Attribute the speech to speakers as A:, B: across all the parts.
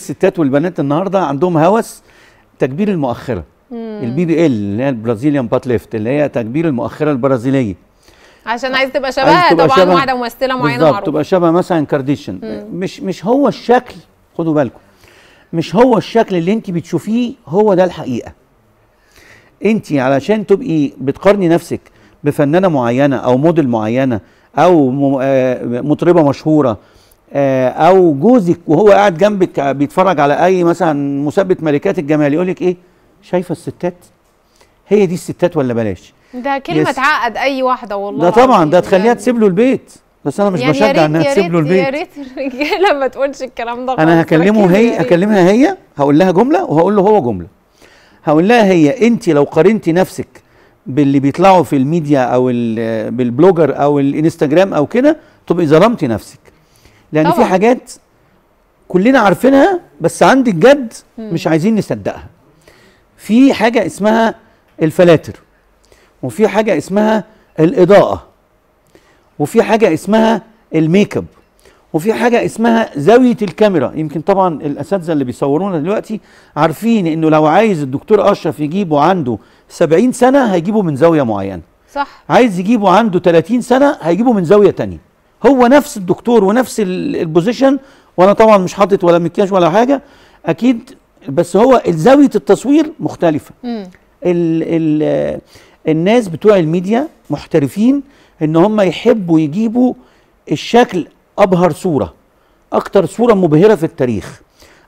A: الستات والبنات النهارده عندهم هوس تكبير المؤخره البي بي ال اللي هي البرازيليان بات ليفت اللي هي تكبير المؤخره البرازيليه
B: عشان عايز تبقى شبه طبعا شبه واحده ممثله معينه معروفه تبقى
A: شبه مثلا كارديشن مش مش هو الشكل خدوا بالكم مش هو الشكل اللي انت بتشوفيه هو ده الحقيقه انت علشان تبقي بتقارني نفسك بفنانه معينه او موديل معينه او آه، مطربه مشهوره آه، او جوزك وهو قاعد جنبك بيتفرج على اي مثلا مثبت ملكات الجمال يقول لك ايه شايفه الستات هي دي الستات ولا بلاش
B: ده كلمه تعقد اي واحده والله ده طبعا ده
A: تخليها يعني. تسيب له البيت بس انا مش يعني بشجع انها تسيب له البيت يا ريت
B: الرجاله ما تقولش الكلام ده انا هكلمه هي
A: هكلمها هي هقول لها جمله وهقول له هو جمله هقول لها هي انت لو قارنتي نفسك باللي بيطلعوا في الميديا او بالبلوجر او الانستجرام او كده تبقي ظلمتي نفسك لان طبعا. في حاجات كلنا عارفينها بس عند الجد مش عايزين نصدقها في حاجه اسمها الفلاتر وفي حاجه اسمها الاضاءه وفي حاجه اسمها الميك اب وفي حاجه اسمها زاويه الكاميرا يمكن طبعا الاساتذه اللي بيصورونا دلوقتي عارفين انه لو عايز الدكتور اشرف يجيبه عنده 70 سنه هيجيبه من زاويه معينه صح عايز يجيبه عنده 30 سنه هيجيبه من زاويه تانية هو نفس الدكتور ونفس البوزيشن وانا طبعا مش حاطط ولا مكياج ولا حاجه اكيد بس هو زاويه التصوير مختلفه الـ الـ الناس بتوع الميديا محترفين ان هم يحبوا يجيبوا الشكل ابهر صوره اكتر صوره مبهره في التاريخ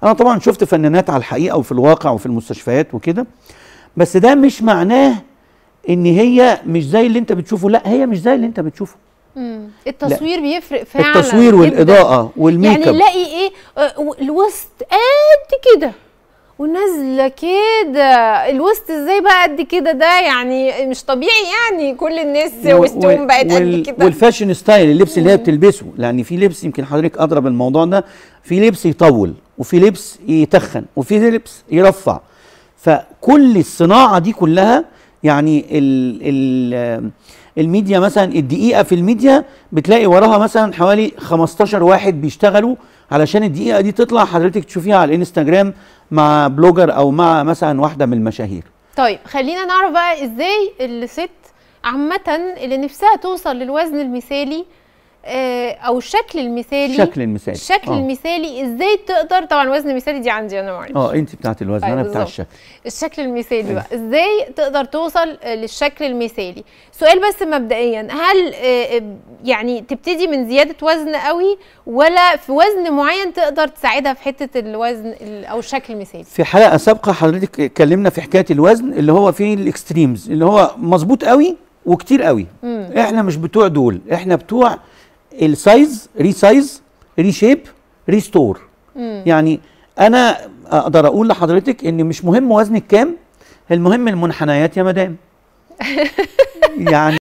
A: انا طبعا شفت فنانات على الحقيقه وفي الواقع وفي المستشفيات وكده بس ده مش معناه ان هي مش زي اللي انت بتشوفه لا هي مش زي اللي انت بتشوفه
B: مم. التصوير لا. بيفرق فعلا التصوير والاضاءه
A: والميك يعني اب يعني نلاقي
B: ايه أه، الوسط قد كده ونازله كده الوسط ازاي بقى قد كده ده يعني مش طبيعي يعني كل الناس وسطهم بقت قد كده
A: والفاشن ستايل اللبس اللي هي بتلبسه لان في لبس يمكن حضرتك اضرب الموضوع ده في لبس يطول وفي لبس يتخن وفي لبس يرفع فكل الصناعه دي كلها يعني ال ال الميديا مثلا الدقيقه في الميديا بتلاقي وراها مثلا حوالي 15 واحد بيشتغلوا علشان الدقيقه دي تطلع حضرتك تشوفيها على الانستجرام مع بلوجر او مع مثلا واحده من المشاهير
B: طيب خلينا نعرف بقى ازاي الست عامه اللي نفسها توصل للوزن المثالي آه، او الشكل المثالي الشكل المثالي الشكل أوه. المثالي ازاي تقدر طبعا وزن مثالي دي عندي انا معلش اه
A: انت بتاعت الوزن طيب، انا بتاع الشكل
B: الشكل المثالي بقى أيوه. ازاي تقدر توصل للشكل المثالي سؤال بس مبدئيا هل آه، آه، يعني تبتدي من زياده وزن قوي ولا في وزن معين تقدر تساعدها في حته الوزن او الشكل المثالي
A: في حلقه سابقه حضرتك اتكلمنا في حكايه الوزن اللي هو فيه الاكستريمز اللي هو مظبوط قوي وكتير قوي مم. احنا مش بتوع دول احنا بتوع السايز ريسايز ريشيب ريستور يعني انا اقدر اقول لحضرتك ان مش مهم وزنك كام المهم المنحنيات يا مدام يعني